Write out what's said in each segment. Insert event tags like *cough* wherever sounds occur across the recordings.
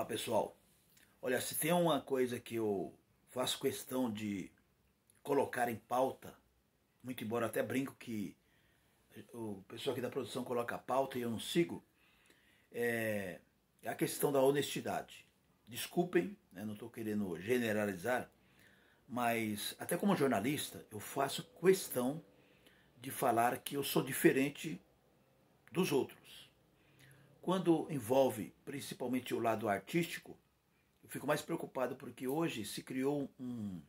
Ó, pessoal, olha, se tem uma coisa que eu faço questão de colocar em pauta, muito embora até brinco que o pessoal aqui da produção coloca a pauta e eu não sigo, é, é a questão da honestidade. Desculpem, né, não estou querendo generalizar, mas até como jornalista eu faço questão de falar que eu sou diferente dos outros. Quando envolve principalmente o lado artístico, eu fico mais preocupado porque hoje se criou um,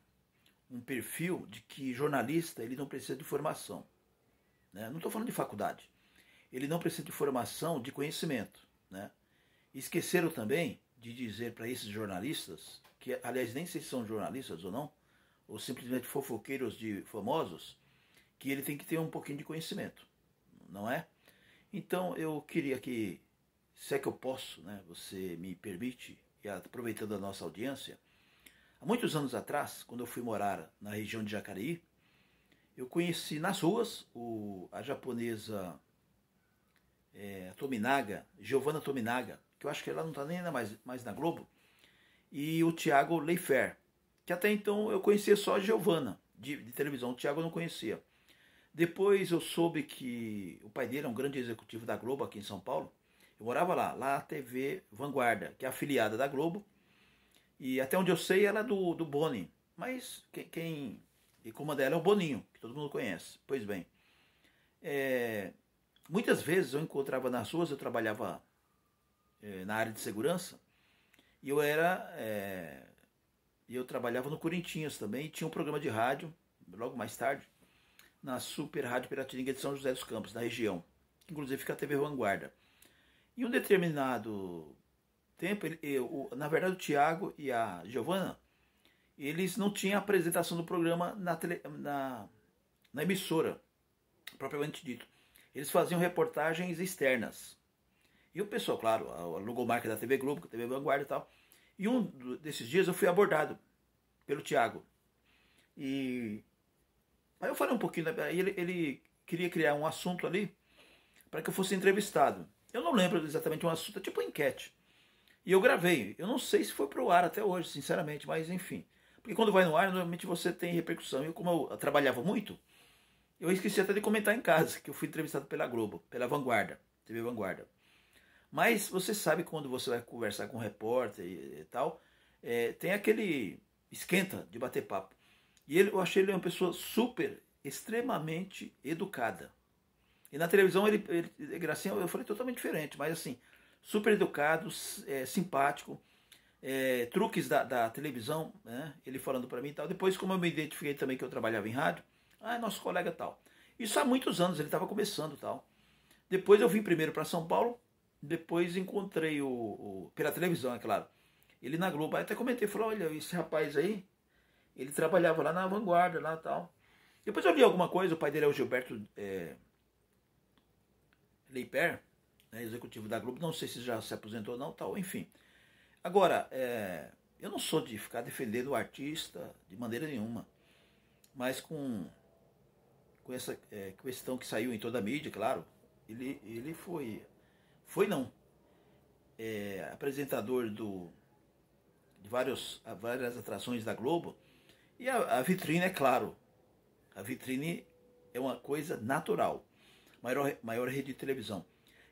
um perfil de que jornalista ele não precisa de formação. Né? Não estou falando de faculdade. Ele não precisa de formação, de conhecimento. Né? Esqueceram também de dizer para esses jornalistas, que aliás nem sei se são jornalistas ou não, ou simplesmente fofoqueiros de famosos, que ele tem que ter um pouquinho de conhecimento, não é? Então eu queria que se é que eu posso, né, você me permite, e aproveitando a nossa audiência, há muitos anos atrás, quando eu fui morar na região de Jacareí, eu conheci nas ruas o, a japonesa é, Tominaga, Giovanna Tominaga, que eu acho que ela não está nem mais, mais na Globo, e o Tiago Leifer, que até então eu conhecia só a Giovanna, de, de televisão, o Tiago eu não conhecia. Depois eu soube que o pai dele é um grande executivo da Globo aqui em São Paulo, eu morava lá, lá a TV Vanguarda, que é afiliada da Globo. E até onde eu sei, ela é do, do Boni. Mas quem, quem e comanda ela é o Boninho, que todo mundo conhece. Pois bem, é, muitas vezes eu encontrava nas ruas, eu trabalhava é, na área de segurança, e eu era. É, eu trabalhava no Corinthians também, e tinha um programa de rádio, logo mais tarde, na Super Rádio Piratininga de São José dos Campos, na região. Inclusive fica a TV Vanguarda. Em um determinado tempo, ele, eu, na verdade, o Tiago e a Giovana, eles não tinham apresentação do programa na, tele, na, na emissora, propriamente dito. Eles faziam reportagens externas. E o pessoal, claro, a logomarca da TV Globo, TV Vanguarda e tal. E um desses dias eu fui abordado pelo Tiago. E aí eu falei um pouquinho, né, ele, ele queria criar um assunto ali para que eu fosse entrevistado. Eu não lembro exatamente um assunto, é tipo enquete. E eu gravei. Eu não sei se foi para o ar até hoje, sinceramente, mas enfim. Porque quando vai no ar, normalmente você tem repercussão. Eu, como eu trabalhava muito, eu esqueci até de comentar em casa que eu fui entrevistado pela Globo, pela Vanguarda, TV Vanguarda. Mas você sabe quando você vai conversar com um repórter e, e tal, é, tem aquele esquenta de bater papo. E ele, eu achei ele uma pessoa super, extremamente educada. E na televisão ele, ele Gracinha, eu falei totalmente diferente, mas assim, super educado, é, simpático, é, truques da, da televisão, né? Ele falando para mim e tal. Depois, como eu me identifiquei também que eu trabalhava em rádio, ah, é nosso colega tal. Isso há muitos anos, ele estava começando tal. Depois eu vim primeiro para São Paulo, depois encontrei o, o, pela televisão, é claro. Ele na Globo, aí até comentei, falou, olha, esse rapaz aí, ele trabalhava lá na vanguarda, lá tal. Depois eu li alguma coisa, o pai dele é o Gilberto. É, Leiper, né, executivo da Globo, não sei se já se aposentou ou não, tal, enfim. Agora, é, eu não sou de ficar defendendo o artista de maneira nenhuma, mas com, com essa é, questão que saiu em toda a mídia, claro, ele, ele foi, foi não, é, apresentador do, de vários, várias atrações da Globo, e a, a vitrine, é claro, a vitrine é uma coisa natural maior, maior rede de televisão.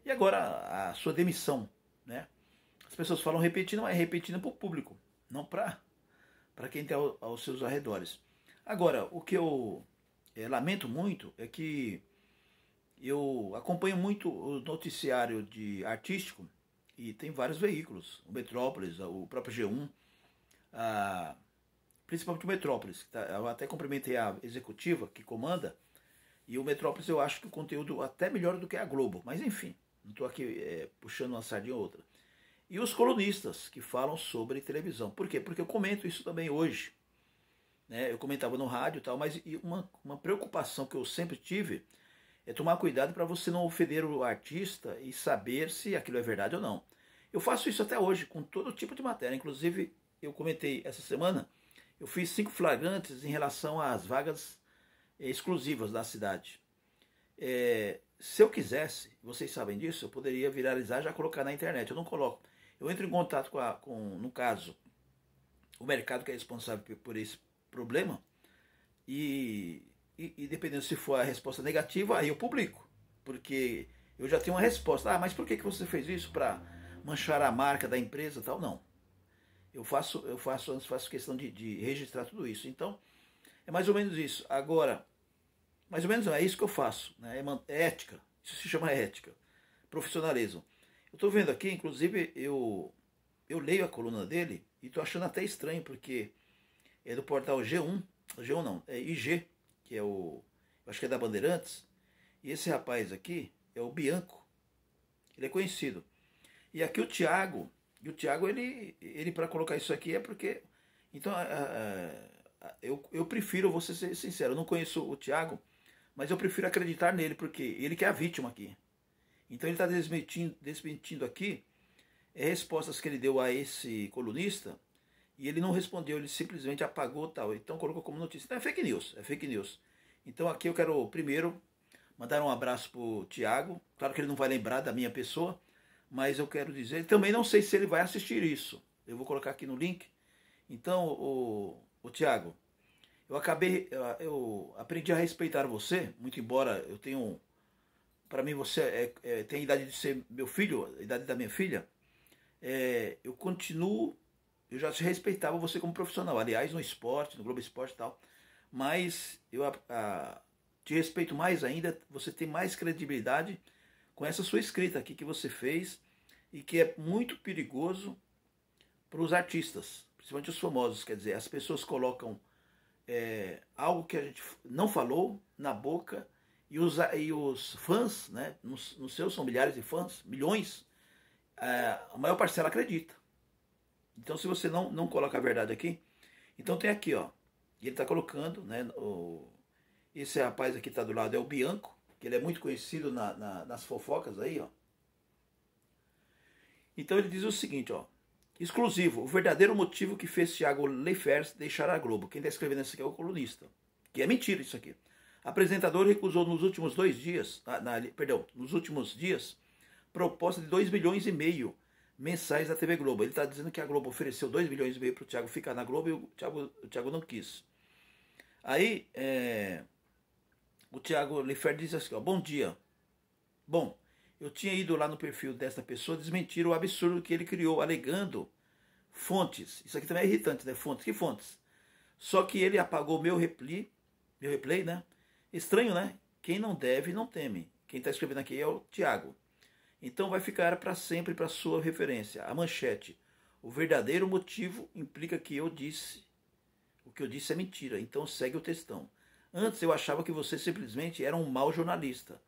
E agora a sua demissão, né? As pessoas falam repetindo, mas é repetindo para o público, não para quem está ao, aos seus arredores. Agora, o que eu é, lamento muito é que eu acompanho muito o noticiário de artístico e tem vários veículos, o Metrópolis, o próprio G1, a, principalmente o Metrópolis. Tá, eu até cumprimentei a executiva que comanda, e o Metrópolis eu acho que o conteúdo até melhor do que a Globo, mas enfim, não estou aqui é, puxando uma sardinha ou outra. E os colunistas que falam sobre televisão. Por quê? Porque eu comento isso também hoje. Né? Eu comentava no rádio e tal, mas uma, uma preocupação que eu sempre tive é tomar cuidado para você não ofender o artista e saber se aquilo é verdade ou não. Eu faço isso até hoje com todo tipo de matéria. Inclusive, eu comentei essa semana, eu fiz cinco flagrantes em relação às vagas exclusivas da cidade. É, se eu quisesse, vocês sabem disso, eu poderia viralizar já colocar na internet. Eu não coloco. Eu entro em contato com, a, com no caso, o mercado que é responsável por esse problema e, e, e, dependendo se for a resposta negativa, aí eu publico, porque eu já tenho uma resposta. Ah, mas por que, que você fez isso para manchar a marca da empresa, tal? Não. Eu faço, eu faço, faço questão de, de registrar tudo isso. Então, é mais ou menos isso. Agora mais ou menos é isso que eu faço, né? É, é ética, isso se chama ética, profissionalismo. Eu estou vendo aqui, inclusive, eu, eu leio a coluna dele e estou achando até estranho, porque é do portal G1, G1 não, é IG, que é o, acho que é da Bandeirantes, e esse rapaz aqui é o Bianco, ele é conhecido. E aqui o Tiago, e o Tiago, ele, ele para colocar isso aqui é porque, então, a, a, eu, eu prefiro, vou ser sincero, eu não conheço o Tiago, mas eu prefiro acreditar nele, porque ele que é a vítima aqui. Então ele está desmentindo, desmentindo aqui é, respostas que ele deu a esse colunista e ele não respondeu, ele simplesmente apagou tal. Então colocou como notícia. Então é fake news, é fake news. Então aqui eu quero primeiro mandar um abraço para o Tiago. Claro que ele não vai lembrar da minha pessoa, mas eu quero dizer, também não sei se ele vai assistir isso. Eu vou colocar aqui no link. Então, o, o Tiago, eu acabei, eu aprendi a respeitar você, muito embora eu tenho, para mim você é, é, tem a idade de ser meu filho, a idade da minha filha. É, eu continuo, eu já te respeitava você como profissional, aliás no esporte, no Globo Esporte e tal, mas eu a, a, te respeito mais ainda, você tem mais credibilidade com essa sua escrita aqui que você fez e que é muito perigoso para os artistas, principalmente os famosos, quer dizer, as pessoas colocam é, algo que a gente não falou na boca e os, e os fãs, né, nos, nos seus são milhares de fãs, milhões, é, a maior parcela acredita. Então se você não, não coloca a verdade aqui, então tem aqui, ó, ele está colocando, né, o, esse rapaz aqui está do lado é o Bianco, que ele é muito conhecido na, na, nas fofocas aí, ó. Então ele diz o seguinte, ó, Exclusivo, o verdadeiro motivo que fez Thiago Leifers deixar a Globo. Quem está escrevendo isso aqui é o colunista. Que é mentira isso aqui. O apresentador recusou nos últimos dois dias, na, na, perdão, nos últimos dias, proposta de 2 milhões e meio mensais da TV Globo. Ele está dizendo que a Globo ofereceu 2 milhões e meio para o Thiago ficar na Globo e o Thiago, o Thiago não quis. Aí é, o Thiago Leifert diz assim: ó, Bom dia. Bom, eu tinha ido lá no perfil desta pessoa desmentir o absurdo que ele criou, alegando fontes. Isso aqui também é irritante, né? Fontes, que fontes? Só que ele apagou meu repli, meu replay, né? Estranho, né? Quem não deve não teme. Quem está escrevendo aqui é o Tiago. Então vai ficar para sempre para sua referência. A manchete. O verdadeiro motivo implica que eu disse. O que eu disse é mentira. Então segue o textão. Antes eu achava que você simplesmente era um mau jornalista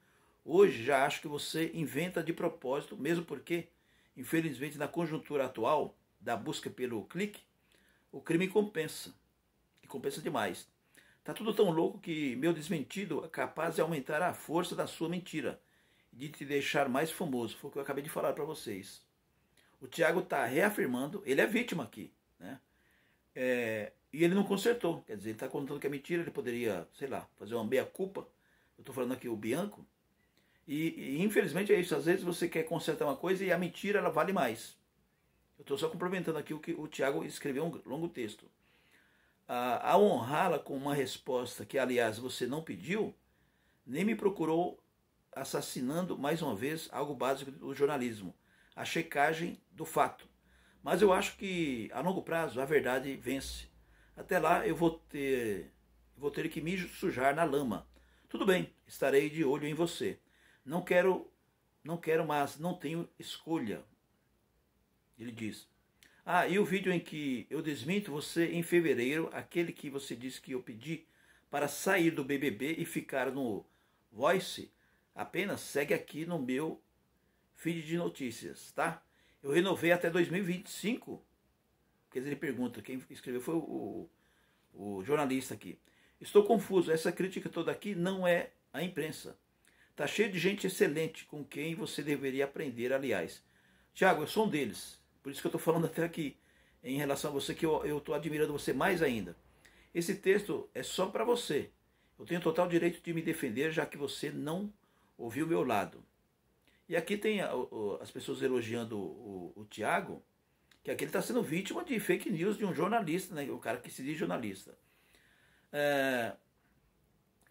Hoje já acho que você inventa de propósito, mesmo porque, infelizmente, na conjuntura atual da busca pelo clique, o crime compensa. E compensa demais. Tá tudo tão louco que meu desmentido é capaz de aumentar a força da sua mentira e de te deixar mais famoso. Foi o que eu acabei de falar para vocês. O Tiago tá reafirmando, ele é vítima aqui, né? É, e ele não consertou. Quer dizer, ele está contando que é mentira, ele poderia, sei lá, fazer uma meia-culpa. Eu estou falando aqui o Bianco, e, e, infelizmente é isso. Às vezes você quer consertar uma coisa e a mentira ela vale mais. Eu estou só complementando aqui o que o Tiago escreveu um longo texto. Ah, ao honrá-la com uma resposta que, aliás, você não pediu, nem me procurou assassinando mais uma vez algo básico do jornalismo, a checagem do fato. Mas eu acho que a longo prazo a verdade vence. Até lá eu vou ter, vou ter que me sujar na lama. Tudo bem, estarei de olho em você. Não quero, não quero mais, não tenho escolha. Ele diz. Ah, e o vídeo em que eu desminto você em fevereiro, aquele que você disse que eu pedi para sair do BBB e ficar no Voice, apenas segue aqui no meu feed de notícias, tá? Eu renovei até 2025. Quer dizer, ele pergunta, quem escreveu foi o, o, o jornalista aqui. Estou confuso, essa crítica toda aqui não é a imprensa. Está cheio de gente excelente com quem você deveria aprender, aliás. Tiago, eu sou um deles. Por isso que eu estou falando *laughs* até aqui, em relação a você, que eu estou admirando você mais ainda. Esse texto é só para você. Eu tenho total direito de me defender, já que você não ouviu o meu lado. E aqui tem as pessoas elogiando o, o, o Tiago, que aqui ele está sendo vítima de fake news de um jornalista, né? o cara que se diz jornalista. É,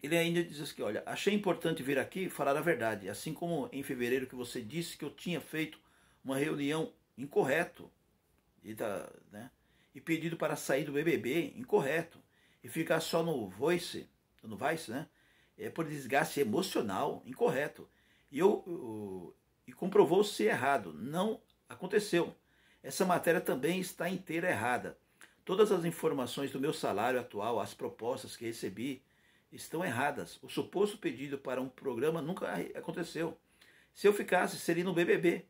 ele ainda diz assim: olha, achei importante vir aqui falar a verdade, assim como em fevereiro que você disse que eu tinha feito uma reunião incorreto e, tá, né, e pedido para sair do BBB incorreto e ficar só no Voice, no Vice, né? É por desgaste emocional incorreto. E eu, eu e comprovou-se errado, não aconteceu. Essa matéria também está inteira errada. Todas as informações do meu salário atual, as propostas que recebi, estão erradas. O suposto pedido para um programa nunca aconteceu. Se eu ficasse, seria no BBB,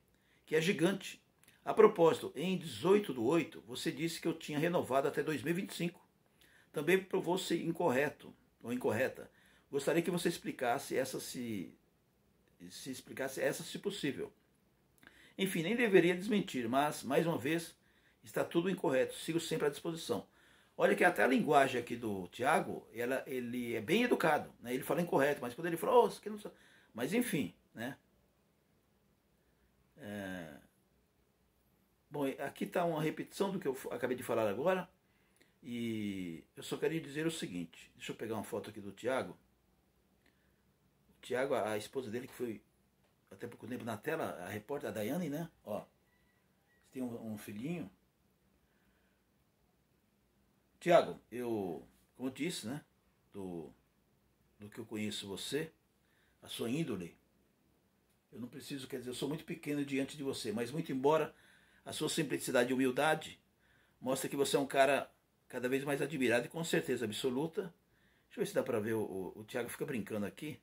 que é gigante. A propósito, em 18 do 8, você disse que eu tinha renovado até 2025. Também provou-se incorreto ou incorreta. Gostaria que você explicasse essa se se explicasse essa se possível. Enfim, nem deveria desmentir, mas mais uma vez está tudo incorreto. Sigo sempre à disposição. Olha que até a linguagem aqui do Tiago, ela, ele é bem educado, né? ele fala incorreto, mas quando ele falou, oh, que não mas enfim, né? É... Bom, aqui está uma repetição do que eu acabei de falar agora, e eu só queria dizer o seguinte, deixa eu pegar uma foto aqui do Tiago. O Tiago, a esposa dele que foi até pouco tempo na tela, a repórter, a Daiane, né? Ó, tem um, um filhinho, Tiago, eu, como eu disse, né? Do, do que eu conheço você, a sua índole, eu não preciso, quer dizer, eu sou muito pequeno diante de você, mas muito embora a sua simplicidade e humildade mostra que você é um cara cada vez mais admirado e com certeza absoluta. Deixa eu ver se dá para ver, o, o, o Tiago fica brincando aqui.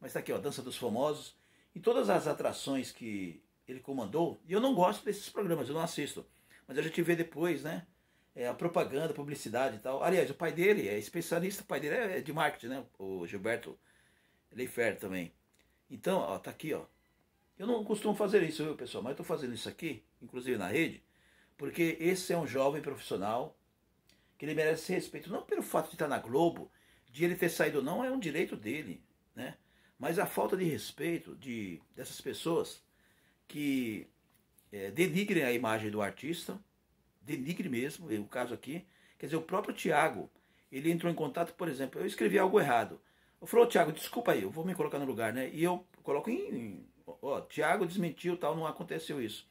Mas tá aqui, ó, Dança dos Famosos. E todas as atrações que ele comandou, e eu não gosto desses programas, eu não assisto. Mas a gente vê depois, né? é, a propaganda, a publicidade e tal. Aliás, o pai dele é especialista, o pai dele é de marketing, né? O Gilberto Leifer também. Então, ó, tá aqui, ó. Eu não costumo fazer isso, viu, pessoal? Mas eu tô fazendo isso aqui, inclusive na rede, porque esse é um jovem profissional que ele merece respeito. Não pelo fato de estar na Globo, de ele ter saído ou não, é um direito dele, né? Mas a falta de respeito de, dessas pessoas que é, denigrem a imagem do artista, denigre mesmo, é o caso aqui. Quer dizer, o próprio Tiago, ele entrou em contato, por exemplo, eu escrevi algo errado. Eu falou, Tiago, desculpa aí, eu vou me colocar no lugar, né? E eu coloco em. ó, Tiago desmentiu tal, não aconteceu isso.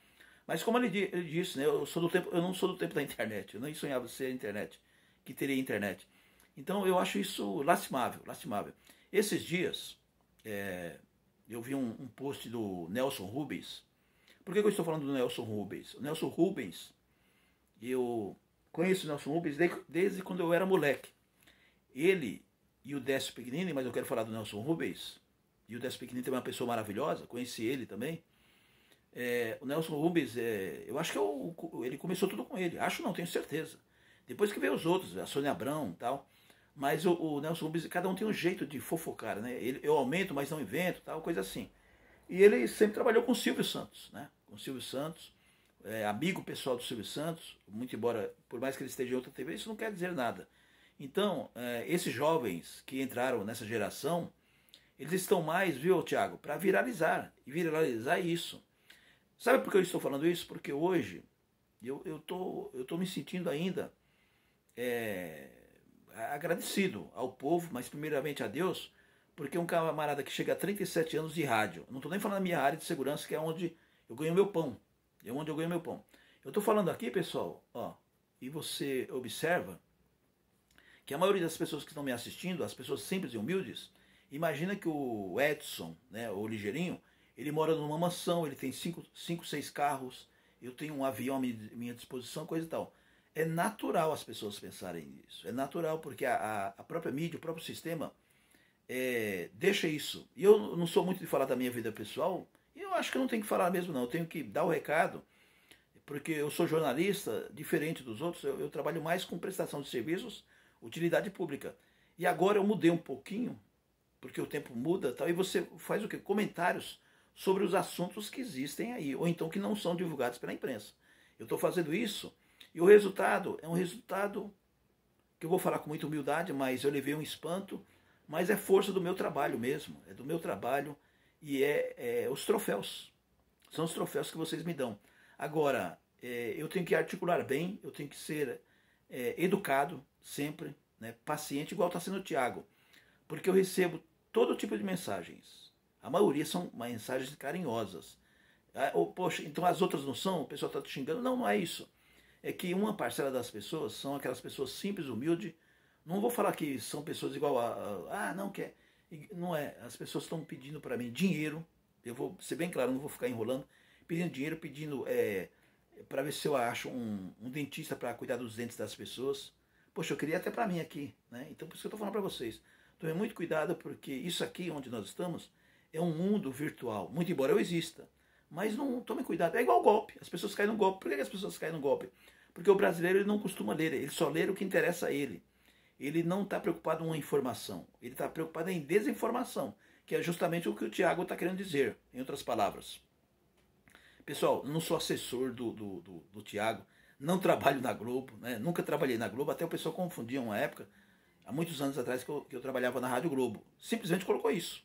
Mas como ele, ele disse, né, eu, sou do tempo, eu não sou do tempo da internet, eu nem sonhava ser internet, que teria internet. Então eu acho isso lastimável, lastimável. Esses dias, é, eu vi um, um, post do Nelson Rubens. Por que, que eu estou falando do Nelson Rubens? O Nelson Rubens, eu conheço o Nelson Rubens desde, desde quando eu era moleque. Ele e o Décio Pegnini, mas eu quero falar do Nelson Rubens. E o Décio Pegnini também é uma pessoa maravilhosa, conheci ele também. É, o Nelson Rubens, é, eu acho que eu, é ele começou tudo com ele. Acho não, tenho certeza. Depois que veio os outros, a Sônia Abrão e tal. Mas o, o, Nelson Rubens, cada um tem um jeito de fofocar, né? Ele, eu aumento, mas não invento, tal, coisa assim. E ele sempre trabalhou com o Silvio Santos, né? Com o Silvio Santos é, amigo pessoal do Silvio Santos, muito embora, por mais que ele esteja em outra TV, isso não quer dizer nada. Então, é, esses jovens que entraram nessa geração, eles estão mais, viu, Tiago, para viralizar, e viralizar isso. Sabe por que eu estou falando isso? Porque hoje eu estou tô, eu tô me sentindo ainda é, agradecido ao povo, mas primeiramente a Deus, porque um camarada que chega a 37 anos de rádio, não estou nem falando da minha área de segurança, que é onde eu ganho meu pão, é onde eu ganho meu pão. Eu estou falando aqui, pessoal, ó, e você observa que a maioria das pessoas que estão me assistindo, as pessoas simples e humildes, imagina que o Edson, né, o Ligeirinho, ele mora numa mansão, ele tem cinco, cinco seis carros, eu tenho um avião à minha disposição, coisa e tal. É natural as pessoas pensarem nisso. É natural porque a, a própria mídia, o próprio sistema é, deixa isso. E eu não sou muito de falar da minha vida pessoal, e eu acho que não tenho que falar mesmo, não. Eu tenho que dar o recado, porque eu sou jornalista, diferente dos outros, eu, eu trabalho mais com prestação de serviços, utilidade pública. E agora eu mudei um pouquinho, porque o tempo muda tal, e você faz o quê? Comentários sobre os assuntos que existem aí, ou então que não são divulgados pela imprensa. Eu estou fazendo isso, e o resultado é um resultado que eu vou falar com muita humildade, mas eu levei um espanto, mas é força do meu trabalho mesmo, é do meu trabalho e é, é os troféus. São os troféus que vocês me dão. Agora, é, eu tenho que articular bem, eu tenho que ser é, educado sempre, né, paciente, igual está sendo o Tiago. Porque eu recebo todo tipo de mensagens. A maioria são mensagens carinhosas. Ah, poxa, então as outras não são? O pessoal está te xingando? Não, não é isso. É que uma parcela das pessoas são aquelas pessoas simples, humildes. Não vou falar que são pessoas igual a. a ah, não, quer. É não é, as pessoas estão pedindo para mim dinheiro, eu vou ser bem claro, não vou ficar enrolando, pedindo dinheiro, pedindo é, para ver se eu acho um, um dentista para cuidar dos dentes das pessoas. Poxa, eu queria até para mim aqui, né? Então por isso que eu estou falando para vocês. tome muito cuidado porque isso aqui onde nós estamos é um mundo virtual, muito embora eu exista. Mas não tome cuidado, é igual golpe, as pessoas caem no golpe. Por que as pessoas caem no golpe? Porque o brasileiro ele não costuma ler, ele só lê o que interessa a ele ele não está preocupado com informação, ele está preocupado em desinformação, que é justamente o que o Tiago está querendo dizer, em outras palavras. Pessoal, não sou assessor do, do, do, do Tiago, não trabalho na Globo, né? nunca trabalhei na Globo, até o pessoal confundia uma época, há muitos anos atrás que eu, que eu trabalhava na Rádio Globo. Simplesmente colocou isso.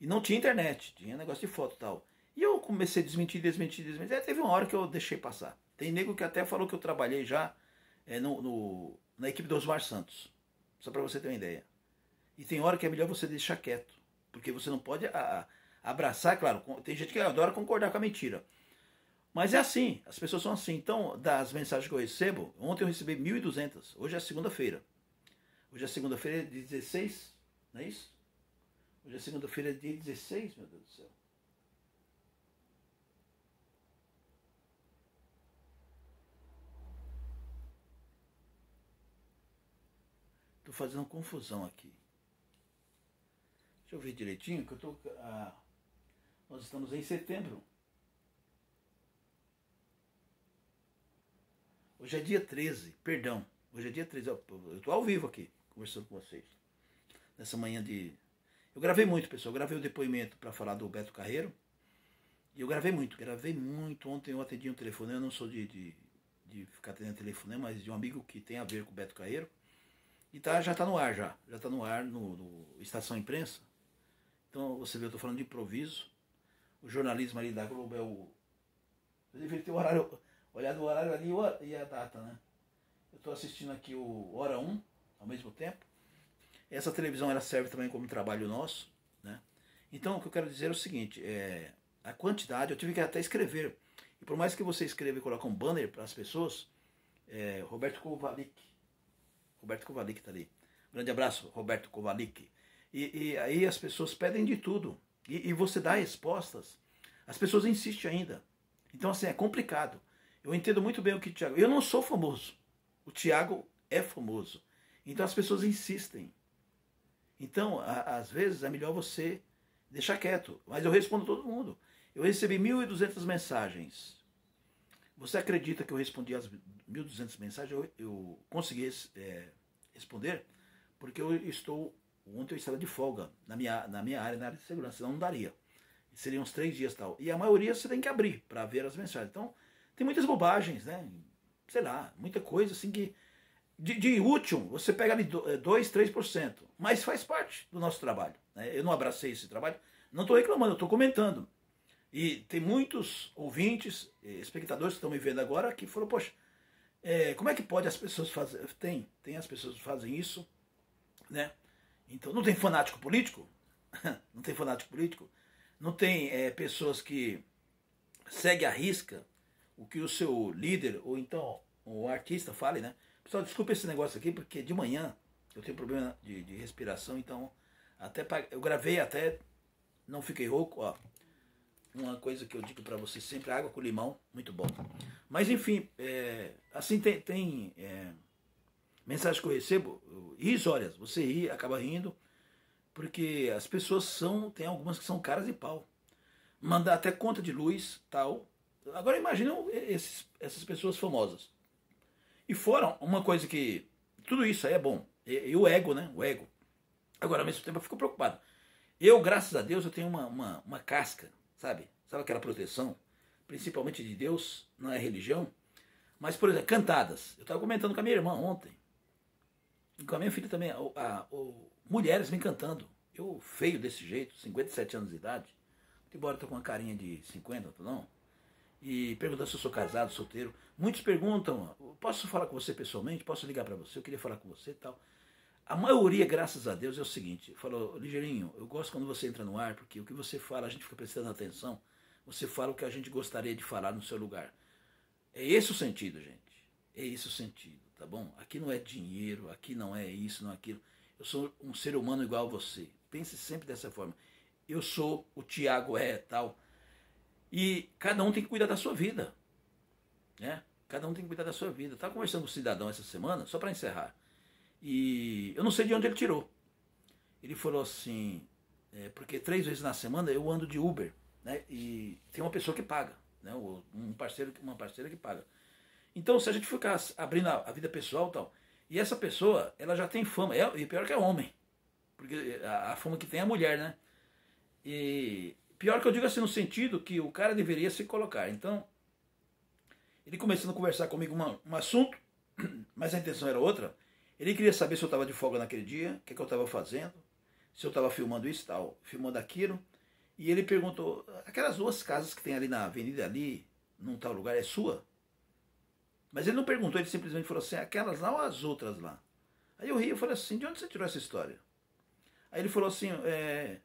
E não tinha internet, tinha negócio de foto e tal. E eu comecei a desmentir, desmentir, desmentir. Aí teve uma hora que eu deixei passar. Tem nego que até falou que eu trabalhei já é, no, no, na equipe do Osmar Santos. Só para você ter uma ideia. E tem hora que é melhor você deixar quieto. Porque você não pode a, ah, a, ah, abraçar, claro. Tem gente que adora concordar com a mentira. Mas é assim, as pessoas são assim. Então, das mensagens que eu recebo, ontem eu recebi 1.200, hoje é segunda-feira. Hoje é segunda-feira de 16, não é isso? Hoje é segunda-feira de 16, meu Deus do céu. fazendo confusão aqui. Deixa eu ver direitinho que eu tô. Ah, nós estamos em setembro. Hoje é dia 13, perdão. Hoje é dia 13. Eu estou ao vivo aqui, conversando com vocês. Nessa manhã de. Eu gravei muito, pessoal. Eu gravei o depoimento para falar do Beto Carreiro. E eu gravei muito, gravei muito. Ontem eu atendi um telefonema, eu não sou de, de, de ficar atendendo telefonema, mas de um amigo que tem a ver com o Beto Carreiro. E tá, já está no ar já. Já está no ar no, no, Estação Imprensa. Então você vê, eu estou falando de improviso. O jornalismo ali da Globo é o. Eu deveria ter o horário. horário ali e a data, né? Eu estou assistindo aqui o Hora 1 ao mesmo tempo. Essa televisão ela serve também como trabalho nosso. Né? Então o que eu quero dizer é o seguinte, é, a quantidade, eu tive que até escrever. E por mais que você escreva e coloque um banner para as pessoas, é, Roberto Kovalik, Roberto Kovalik está ali. Grande abraço, Roberto Kovalik. E, e, aí as pessoas pedem de tudo. E, e, você dá respostas. As pessoas insistem ainda. Então, assim, é complicado. Eu entendo muito bem o que o Tiago. Eu não sou famoso. O Tiago é famoso. Então as pessoas insistem. Então, a, às vezes, é melhor você deixar quieto. Mas eu respondo todo mundo. Eu recebi 1.200 mensagens. Você acredita que eu respondi as 1.200 mensagens eu, eu consegui é, responder, porque eu estou. Ontem eu estava de folga na minha, na minha área, na área de segurança, senão não daria. Seriam uns três dias tal. E a maioria você tem que abrir para ver as mensagens. Então, tem muitas bobagens, né? Sei lá, muita coisa assim que. De, de útil, você pega ali 2%, 3%. É, Mas faz parte do nosso trabalho. Né? Eu não abracei esse trabalho, não estou reclamando, estou comentando. E tem muitos ouvintes, eh, espectadores que estão me vendo agora que foram, poxa, é, como é que pode as pessoas fazer? Tem, tem as pessoas que fazem isso, né? Então não tem fanático político, *laughs* não tem fanático político, não tem é, pessoas que segue à risca o que o seu líder ou então o artista fale, né? Pessoal, desculpa esse negócio aqui porque de manhã eu tenho problema de, de respiração, então até pra, eu gravei até não fiquei rouco, ó uma coisa que eu digo para você sempre, água com limão, muito bom. Mas enfim, é, assim tem, tem é, mensagem que eu recebo, risórias, você ri, acaba rindo, porque as pessoas são, tem algumas que são caras de pau. Mandar até conta de luz, tal. Agora imaginam esses, essas pessoas famosas. E foram uma coisa que. Tudo isso aí é bom. E, e o ego, né? O ego. Agora, ao mesmo tempo, eu fico preocupado. Eu, graças a Deus, eu tenho uma, uma, uma casca sabe? Sabe aquela proteção, principalmente de Deus, não é religião? Mas, por exemplo, cantadas. Eu estava comentando com a minha irmã ontem, e com a minha filha também, a, a, a, mulheres me cantando. Eu, feio desse jeito, 57 anos de idade, embora eu com uma carinha de 50, não, e perguntando se eu sou casado, solteiro. Muitos perguntam, posso falar com você pessoalmente? Posso ligar para você? Eu queria falar com você e tal. A maioria, graças a Deus, é o seguinte: falou, Ligeirinho, eu gosto quando você entra no ar, porque o que você fala, a gente fica prestando atenção, você fala o que a gente gostaria de falar no seu lugar. É esse o sentido, gente. É esse o sentido, tá bom? Aqui não é dinheiro, aqui não é isso, não é aquilo. Eu sou um ser humano igual a você. Pense sempre dessa forma. Eu sou o Tiago é tal. E cada um tem que cuidar da sua vida, né? Cada um tem que cuidar da sua vida. Estava conversando com o um cidadão essa semana, só para encerrar. E eu não sei de onde ele tirou. Ele falou assim, é, porque três vezes na semana eu ando de Uber, né? E tem uma pessoa que paga, né? Um parceiro, uma parceira que paga. Então, se a gente ficar abrindo a, vida pessoal e tal, e essa pessoa, ela já tem fama, é, e pior que é homem, porque a, a fama que tem é a mulher, né? E pior que eu digo assim, no sentido que o cara deveria se colocar. Então, ele começando a conversar comigo uma, um assunto, *clears throat* mas a intenção era outra, ele queria saber se eu estava de folga naquele dia, o que, que eu estava fazendo, se eu estava filmando isso tal, filmando aquilo. E ele perguntou, aquelas duas casas que tem ali na avenida ali, num tal lugar, é sua? Mas ele não perguntou, ele simplesmente falou assim, aquelas lá ou as outras lá? Aí eu ri, eu falei assim, de onde você tirou essa história? Aí ele falou assim, é,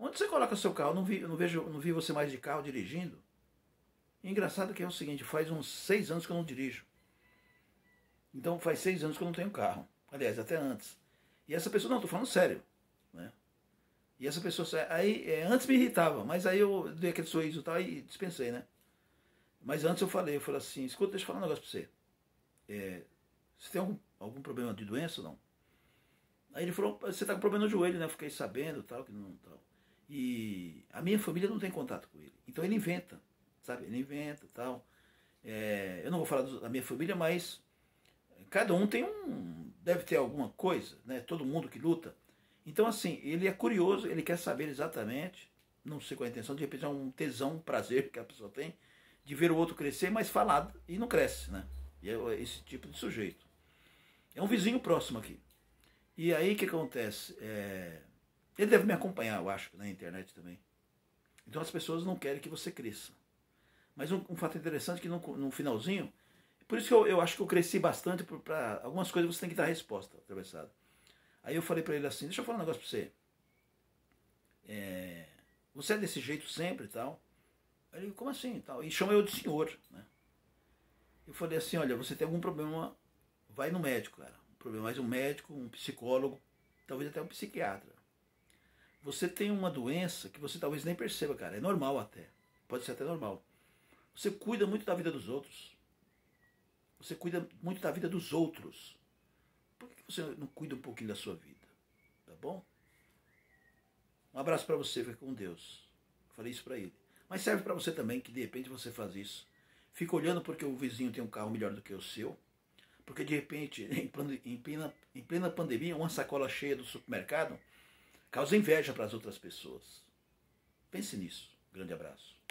onde você coloca seu carro? não vi, não vejo, não vi você mais de carro dirigindo. E engraçado que é o seguinte, faz uns seis anos que eu não dirijo. Então faz seis anos que eu não tenho carro aliás, até antes. E essa pessoa, não, estou falando sério. Né? E essa pessoa, aí é, antes me irritava, mas aí eu dei aquele sorriso e tal e dispensei, né? Mas antes eu falei, eu falei assim, escuta, deixa eu falar um negócio para você. É, você tem algum, algum problema de doença ou não? Aí ele falou, você está com problema no joelho, né? Eu fiquei sabendo tal, que não tal. E a minha família não tem contato com ele. Então ele inventa, sabe? Ele inventa tal. É, eu não vou falar da minha família, mas cada um tem um, deve ter alguma coisa, né? Todo mundo que luta. Então, assim, ele é curioso, ele quer saber exatamente, não sei qual é a intenção, de repente é um tesão, um prazer que a pessoa tem, de ver o outro crescer, mas falado e não cresce, né? E é, é esse tipo de sujeito. É um vizinho próximo aqui. E aí o que acontece? É... Ele deve me acompanhar, eu acho, na internet também. Então as pessoas não querem que você cresça. Mas um, um fato interessante é que no, no finalzinho por isso que eu, eu acho que eu cresci bastante para algumas coisas você tem que dar resposta atravessada. Aí eu falei para ele assim, deixa eu falar um negócio para você. É, você é desse jeito sempre e tal. Ele, como assim? E, tal? e chama eu de senhor. Né? Eu falei assim, olha, você tem algum problema, vai no médico, cara. Um problema mais um médico, um psicólogo, talvez até um psiquiatra. Você tem uma doença que você talvez nem perceba, cara. É normal até. Pode ser até normal. Você cuida muito da vida dos outros. Você cuida muito da vida dos outros. Por que você não cuida um pouquinho da sua vida? Tá bom? Um abraço para você, fica com Deus. falei isso para ele. Mas serve para você também, que de repente você faz isso. Fica olhando porque o vizinho tem um carro melhor do que o seu. Porque de repente, *laughs* em plena, em plena pandemia, uma sacola cheia do supermercado causa inveja para as outras pessoas. Pense nisso. Grande abraço.